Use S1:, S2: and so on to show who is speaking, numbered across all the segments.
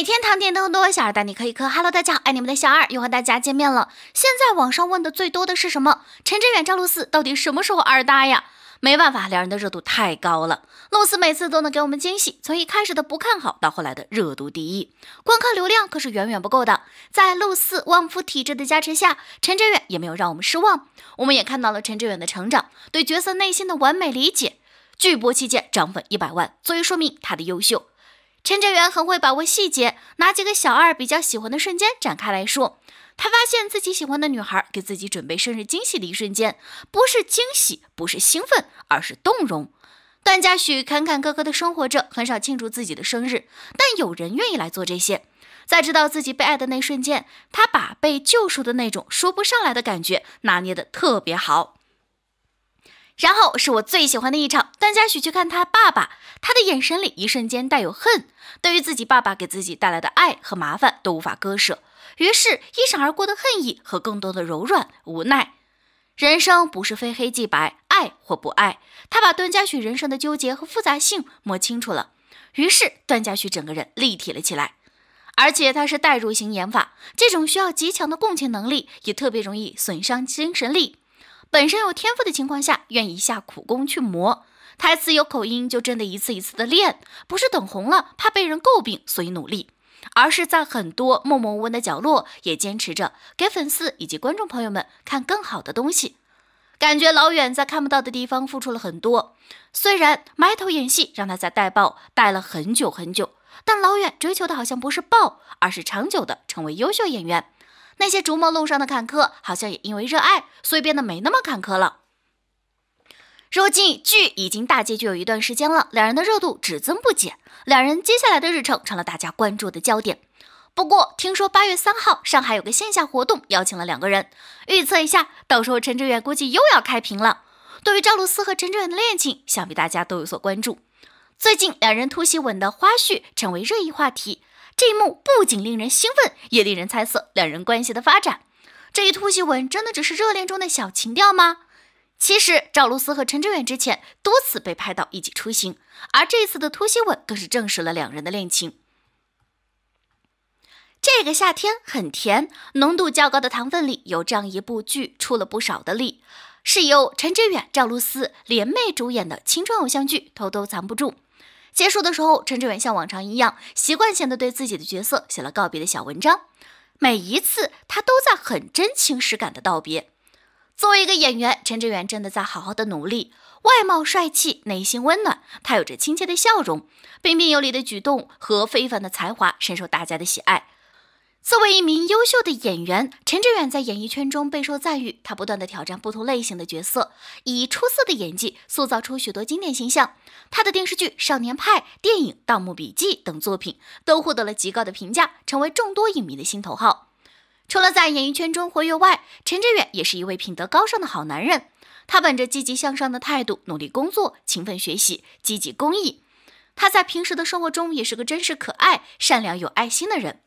S1: 每天糖点灯，多小二带你嗑一磕。Hello，大家好，爱你们的小二又和大家见面了。现在网上问的最多的是什么？陈志远、张露思到底什么时候二搭呀？没办法，两人的热度太高了。露思每次都能给我们惊喜，从一开始的不看好到后来的热度第一，光看流量可是远远不够的。在露思旺夫体质的加持下，陈志远也没有让我们失望。我们也看到了陈志远的成长，对角色内心的完美理解。剧播期间涨粉一百万，足以说明他的优秀。陈哲远很会把握细节，拿几个小二比较喜欢的瞬间展开来说。他发现自己喜欢的女孩给自己准备生日惊喜的一瞬间，不是惊喜，不是兴奋，而是动容。段嘉许坎坎坷坷的生活着，很少庆祝自己的生日，但有人愿意来做这些。在知道自己被爱的那瞬间，他把被救赎的那种说不上来的感觉拿捏得特别好。然后是我最喜欢的一场，段嘉许去看他爸爸，他的眼神里一瞬间带有恨，对于自己爸爸给自己带来的爱和麻烦都无法割舍，于是，一闪而过的恨意和更多的柔软无奈。人生不是非黑即白，爱或不爱，他把段嘉许人生的纠结和复杂性摸清楚了，于是段嘉许整个人立体了起来，而且他是代入型演法，这种需要极强的共情能力，也特别容易损伤精神力。本身有天赋的情况下，愿意下苦功去磨台词，有口音就真的一次一次的练，不是等红了怕被人诟病所以努力，而是在很多默默无闻的角落也坚持着给粉丝以及观众朋友们看更好的东西。感觉老远在看不到的地方付出了很多，虽然埋头演戏让他在带爆带了很久很久，但老远追求的好像不是爆，而是长久的成为优秀演员。那些逐梦路上的坎坷，好像也因为热爱，所以变得没那么坎坷了。如今剧已经大结局有一段时间了，两人的热度只增不减，两人接下来的日程成了大家关注的焦点。不过听说八月三号上海有个线下活动，邀请了两个人，预测一下，到时候陈哲远估计又要开屏了。对于赵露思和陈哲远的恋情，想必大家都有所关注。最近两人突袭吻的花絮成为热议话题。这一幕不仅令人兴奋，也令人猜测两人关系的发展。这一突袭吻真的只是热恋中的小情调吗？其实赵露思和陈哲远之前多次被拍到一起出行，而这次的突袭吻更是证实了两人的恋情。这个夏天很甜，浓度较高的糖分里有这样一部剧出了不少的力，是由陈哲远、赵露思联袂主演的青春偶像剧《偷偷藏不住》。结束的时候，陈志远像往常一样，习惯性的对自己的角色写了告别的小文章。每一次，他都在很真情实感的道别。作为一个演员，陈志远真的在好好的努力。外貌帅气，内心温暖，他有着亲切的笑容，彬彬有礼的举动和非凡的才华，深受大家的喜爱。作为一名优秀的演员，陈志远在演艺圈中备受赞誉。他不断的挑战不同类型的角色，以出色的演技塑造出许多经典形象。他的电视剧《少年派》、电影《盗墓笔记》等作品都获得了极高的评价，成为众多影迷的心头好。除了在演艺圈中活跃外，陈志远也是一位品德高尚的好男人。他本着积极向上的态度，努力工作，勤奋学习，积极公益。他在平时的生活中也是个真实、可爱、善良、有爱心的人。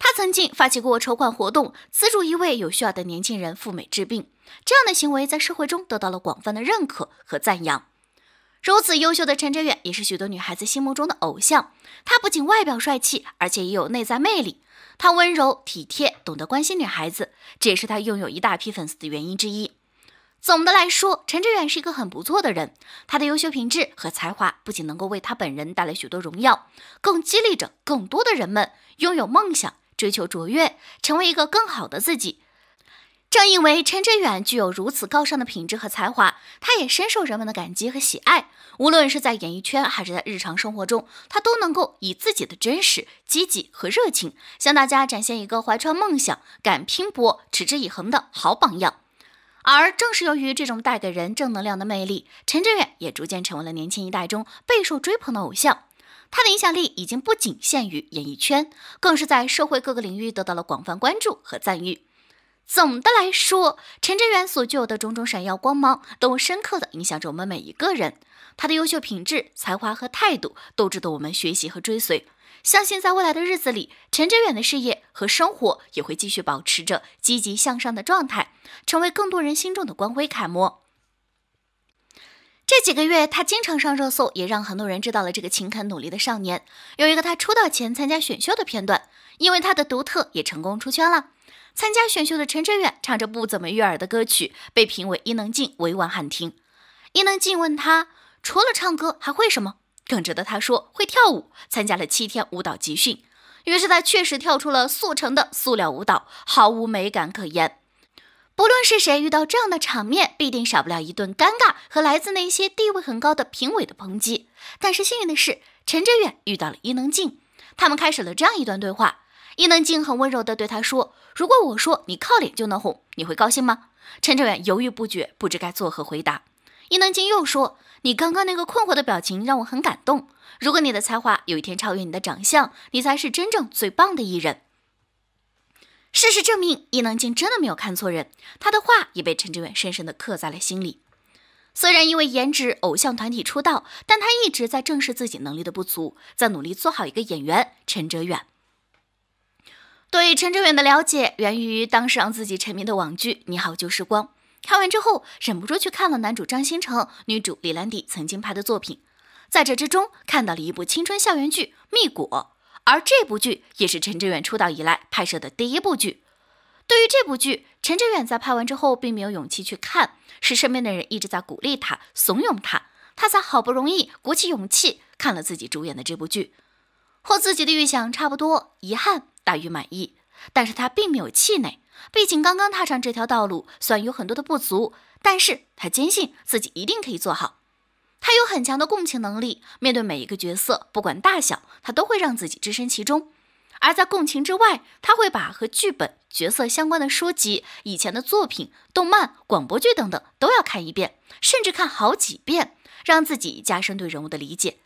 S1: 他曾经发起过筹款活动，资助一位有需要的年轻人赴美治病。这样的行为在社会中得到了广泛的认可和赞扬。如此优秀的陈哲远也是许多女孩子心目中的偶像。他不仅外表帅气，而且也有内在魅力。他温柔体贴，懂得关心女孩子，这也是他拥有一大批粉丝的原因之一。总的来说，陈哲远是一个很不错的人。他的优秀品质和才华不仅能够为他本人带来许多荣耀，更激励着更多的人们拥有梦想。追求卓越，成为一个更好的自己。正因为陈志远具有如此高尚的品质和才华，他也深受人们的感激和喜爱。无论是在演艺圈还是在日常生活中，他都能够以自己的真实、积极和热情，向大家展现一个怀揣梦想、敢拼搏、持之以恒的好榜样。而正是由于这种带给人正能量的魅力，陈志远也逐渐成为了年轻一代中备受追捧的偶像。他的影响力已经不仅限于演艺圈，更是在社会各个领域得到了广泛关注和赞誉。总的来说，陈哲远所具有的种种闪耀光芒，都深刻地影响着我们每一个人。他的优秀品质、才华和态度，都值得我们学习和追随。相信在未来的日子里，陈哲远的事业和生活也会继续保持着积极向上的状态，成为更多人心中的光辉楷模。这几个月，他经常上热搜，也让很多人知道了这个勤恳努力的少年。有一个他出道前参加选秀的片段，因为他的独特，也成功出圈了。参加选秀的陈哲远唱着不怎么悦耳的歌曲，被评委伊能静委婉喊停。伊能静问他，除了唱歌还会什么？更值得他说会跳舞，参加了七天舞蹈集训。于是他确实跳出了速成的塑料舞蹈，毫无美感可言。不论是谁遇到这样的场面，必定少不了一顿尴尬和来自那些地位很高的评委的抨击。但是幸运的是，陈哲远遇到了伊能静，他们开始了这样一段对话。伊能静很温柔地对他说：“如果我说你靠脸就能红，你会高兴吗？”陈哲远犹豫不决，不知该作何回答。伊能静又说：“你刚刚那个困惑的表情让我很感动。如果你的才华有一天超越你的长相，你才是真正最棒的艺人。”事实证明，伊能静真的没有看错人，她的话也被陈哲远深深的刻在了心里。虽然因为颜值偶像团体出道，但她一直在正视自己能力的不足，在努力做好一个演员。陈哲远对陈哲远的了解源于当时让自己沉迷的网剧《你好旧时光》，看完之后忍不住去看了男主张新成、女主李兰迪曾经拍的作品，在这之中看到了一部青春校园剧《蜜果》。而这部剧也是陈志远出道以来拍摄的第一部剧。对于这部剧，陈志远在拍完之后并没有勇气去看，是身边的人一直在鼓励他、怂恿他，他才好不容易鼓起勇气看了自己主演的这部剧。和自己的预想差不多，遗憾大于满意，但是他并没有气馁，毕竟刚刚踏上这条道路，虽然有很多的不足，但是他坚信自己一定可以做好。他有很强的共情能力，面对每一个角色，不管大小，他都会让自己置身其中。而在共情之外，他会把和剧本角色相关的书籍、以前的作品、动漫、广播剧等等都要看一遍，甚至看好几遍，让自己加深对人物的理解。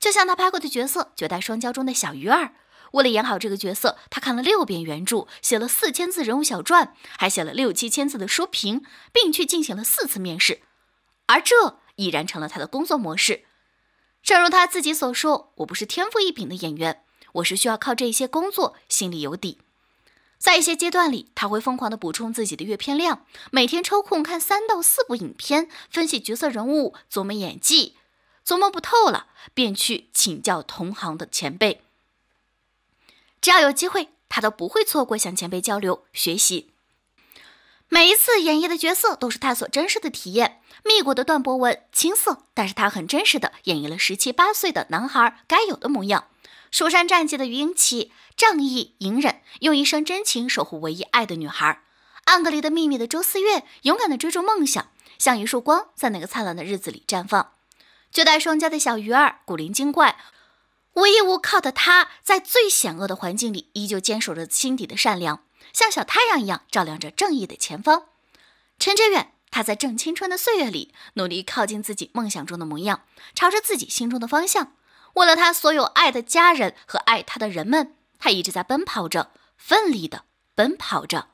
S1: 就像他拍过的角色《绝代双骄》中的小鱼儿，为了演好这个角色，他看了六遍原著，写了四千字人物小传，还写了六七千字的书评，并去进行了四次面试，而这。已然成了他的工作模式。正如他自己所说：“我不是天赋异禀的演员，我是需要靠这些工作，心里有底。”在一些阶段里，他会疯狂地补充自己的阅片量，每天抽空看三到四部影片，分析角色人物，琢磨演技。琢磨不透了，便去请教同行的前辈。只要有机会，他都不会错过向前辈交流学习。每一次演绎的角色都是他所真实的体验。《秘果》的段博文青涩，但是他很真实的演绎了十七八岁的男孩该有的模样。《蜀山战纪》的余英奇仗义隐忍，用一生真情守护唯一爱的女孩。《暗格里的秘密》的周思月勇敢的追逐梦想，像一束光在那个灿烂的日子里绽放。《绝代双骄》的小鱼儿古灵精怪，无依无靠的他在最险恶的环境里依旧坚守着心底的善良。像小太阳一样照亮着正义的前方。陈哲远，他在正青春的岁月里，努力靠近自己梦想中的模样，朝着自己心中的方向，为了他所有爱的家人和爱他的人们，他一直在奔跑着，奋力的奔跑着。